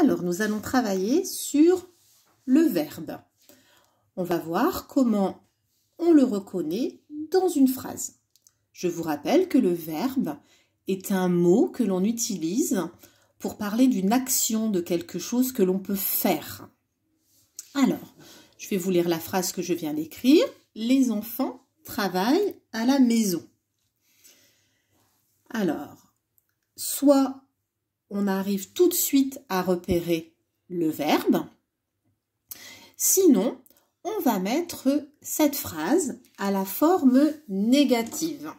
Alors, nous allons travailler sur le verbe. On va voir comment on le reconnaît dans une phrase. Je vous rappelle que le verbe est un mot que l'on utilise pour parler d'une action de quelque chose que l'on peut faire. Alors, je vais vous lire la phrase que je viens d'écrire. Les enfants travaillent à la maison. Alors, soit on arrive tout de suite à repérer le verbe. Sinon, on va mettre cette phrase à la forme négative.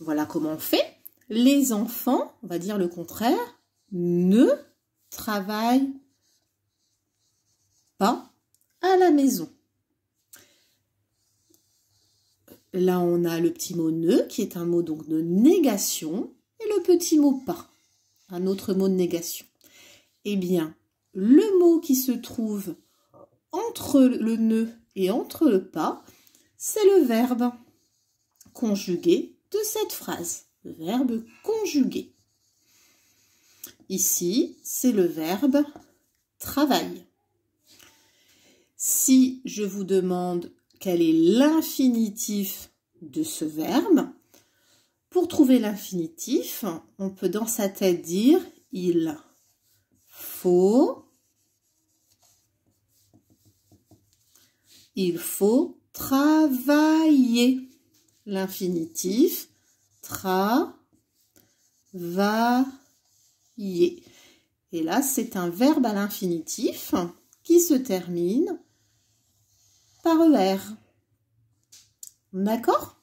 Voilà comment on fait. Les enfants, on va dire le contraire, ne travaillent pas à la maison. Là, on a le petit mot ne qui est un mot donc de négation et le petit mot pas un autre mot de négation Eh bien, le mot qui se trouve entre le nœud et entre le pas, c'est le verbe conjugué de cette phrase. Le verbe conjugué. Ici, c'est le verbe travail. Si je vous demande quel est l'infinitif de ce verbe, pour trouver l'infinitif, on peut dans sa tête dire il faut, il faut travailler. L'infinitif, travailler. Et là, c'est un verbe à l'infinitif qui se termine par ER. D'accord